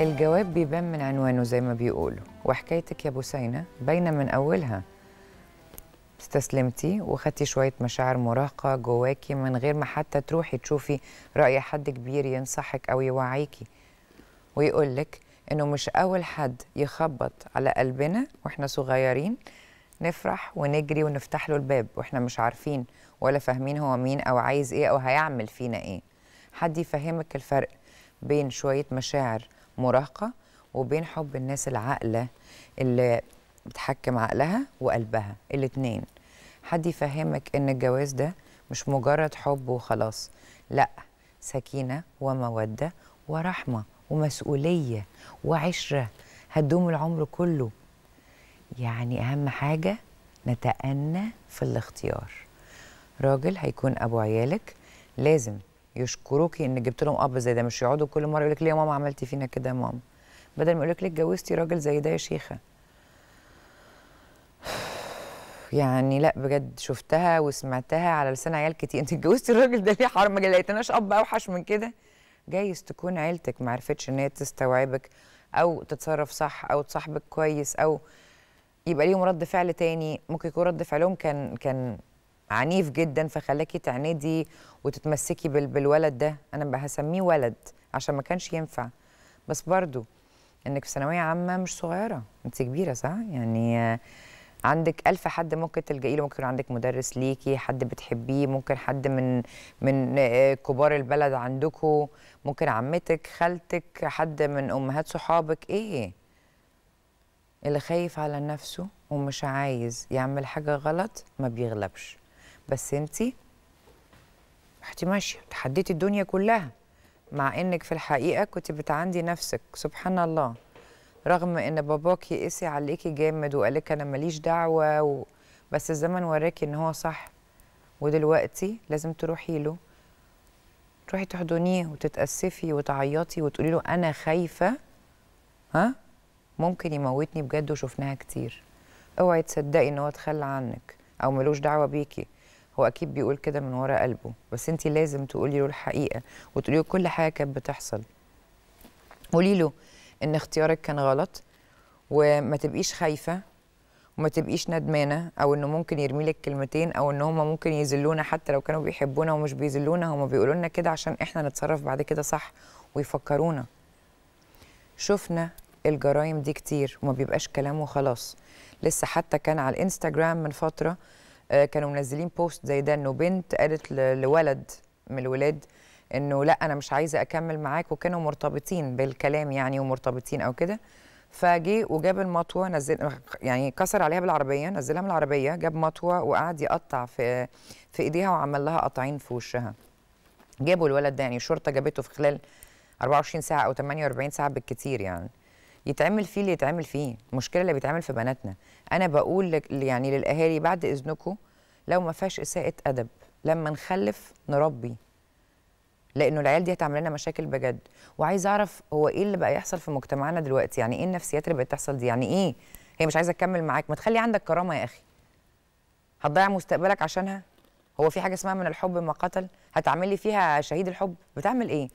الجواب بيبان من عنوانه زي ما بيقولوا وحكايتك يا بوسينة باينة من أولها استسلمتي وخدتي شوية مشاعر مراهقة جواكي من غير ما حتى تروحي تشوفي رأي حد كبير ينصحك أو يوعيكي ويقولك إنه مش أول حد يخبط على قلبنا وإحنا صغيرين نفرح ونجري ونفتح له الباب وإحنا مش عارفين ولا فاهمين هو مين أو عايز إيه أو هيعمل فينا إيه حد يفهمك الفرق بين شوية مشاعر مراهقه وبين حب الناس العاقله اللي بتحكم عقلها وقلبها الاثنين حد يفهمك ان الجواز ده مش مجرد حب وخلاص لا سكينه وموده ورحمه ومسؤوليه وعشره هتدوم العمر كله يعني اهم حاجه نتأنى في الاختيار راجل هيكون ابو عيالك لازم يشكروكي ان جبت لهم اب زي ده مش يقعدوا كل مره يقول لك ليه يا ماما عملتي فينا كده يا ماما بدل ما يقول لك ليه اتجوزتي راجل زي ده يا شيخه يعني لا بجد شفتها وسمعتها على لسان عيال كتير انت اتجوزتي الراجل ده ليه حرام ما لقيتناش اب اوحش من كده جايز تكون عيلتك ما عرفتش ان هي تستوعبك او تتصرف صح او تصاحبك كويس او يبقى ليهم رد فعل تاني ممكن يكون رد فعلهم كان كان عنيف جدا فخلاكي تعندي وتتمسكي بالولد ده انا هسميه ولد عشان ما كانش ينفع بس برضو انك في ثانويه عامه مش صغيره انت كبيره صح يعني عندك ألف حد ممكن تلجئي له ممكن يكون عندك مدرس ليكي حد بتحبيه ممكن حد من من آه، كبار البلد عندكم ممكن عمتك خالتك حد من امهات صحابك ايه اللي خايف على نفسه ومش عايز يعمل حاجه غلط ما بيغلبش بس انت رحتي ماشيه تحديتي الدنيا كلها مع انك في الحقيقه كنت بتعندي نفسك سبحان الله رغم ان باباك يقسي عليكي جامد وقالك انا ماليش دعوه و... بس الزمن وراكي ان هو صح ودلوقتي لازم تروحي له تروحي تحضنيه وتتأسفي وتعيطي وتقولي له أنا خايفة ها ممكن يموتني بجد وشفناها كتير اوعي تصدقي إن هو اتخلى عنك أو ملوش دعوة بيكي هو اكيد بيقول كده من ورا قلبه بس انت لازم تقولي له الحقيقه وتقولي له كل حاجه كانت بتحصل قولي له ان اختيارك كان غلط وما تبقيش خايفه وما تبقيش ندمانه او انه ممكن يرمي لك كلمتين او ان هم ممكن يذلونا حتى لو كانوا بيحبونا ومش بيذلونا هم بيقولوا لنا كده عشان احنا نتصرف بعد كده صح ويفكرونا شفنا الجرايم دي كتير وما بيبقاش كلام وخلاص لسه حتى كان على الانستجرام من فتره آه، كانوا منزلين بوست زي ده انه بنت قالت لولد من الولاد انه لا انا مش عايزه اكمل معاك وكانوا مرتبطين بالكلام يعني ومرتبطين او كده فجه وجاب المطوه نزل يعني كسر عليها بالعربيه نزلها من العربيه جاب مطوه وقعد يقطع في في ايديها وعمل لها قطعين في وشها جابوا الولد ده يعني الشرطه جابته في خلال 24 ساعه او 48 ساعه بالكثير يعني يتعمل فيه اللي يتعمل فيه المشكله اللي بيتعمل في بناتنا انا بقول لك يعني للاهالي بعد اذنكم لو ما فيهاش اساءه ادب لما نخلف نربي لانه العيال دي هتعمل لنا مشاكل بجد وعايز اعرف هو ايه اللي بقى يحصل في مجتمعنا دلوقتي يعني ايه النفسيات اللي بقت تحصل دي يعني ايه هي مش عايزه تكمل معاك ما تخلي عندك كرامه يا اخي هتضيع مستقبلك عشانها هو في حاجه اسمها من الحب ما قتل هتعملي فيها شهيد الحب بتعمل ايه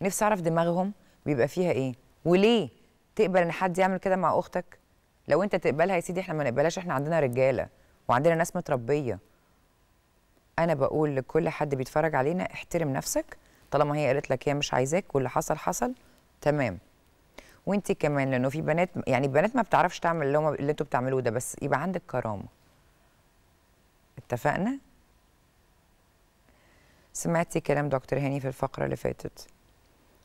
نفسي اعرف دماغهم بيبقى فيها ايه وليه تقبل ان حد يعمل كده مع اختك لو انت تقبلها يا سيدي احنا ما نقبلهاش احنا عندنا رجاله وعندنا ناس متربيه انا بقول لكل حد بيتفرج علينا احترم نفسك طالما هي قالت لك هي مش عايزاك واللي حصل حصل تمام وانت كمان لانه في بنات يعني البنات ما بتعرفش تعمل اللي, هم اللي انتوا بتعملوه ده بس يبقى عندك كرامه اتفقنا سمعتي كلام دكتور هاني في الفقره اللي فاتت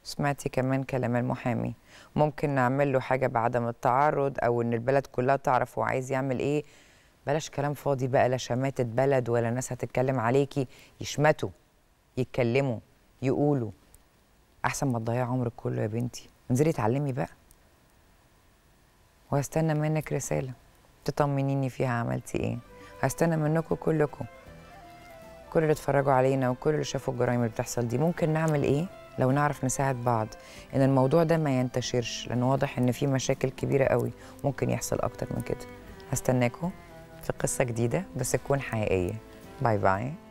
سمعتي كمان كلام المحامي ممكن نعمل له حاجه بعدم التعرض او ان البلد كلها تعرف هو عايز يعمل ايه بلاش كلام فاضي بقى لا شماتة بلد ولا ناس هتتكلم عليكي يشمتوا يتكلموا يقولوا احسن ما تضيع عمرك كله يا بنتي انزلي اتعلمي بقى وهستنى منك رساله تطمنيني فيها عملتي ايه هستنى منكم كلكم كل اللي اتفرجوا علينا وكل اللي شافوا الجرايم اللي بتحصل دي ممكن نعمل ايه لو نعرف نساعد بعض ان الموضوع ده ما ينتشرش لان واضح ان في مشاكل كبيره قوي ممكن يحصل اكتر من كده هستناكم في قصه جديده بس تكون حقيقيه باي باي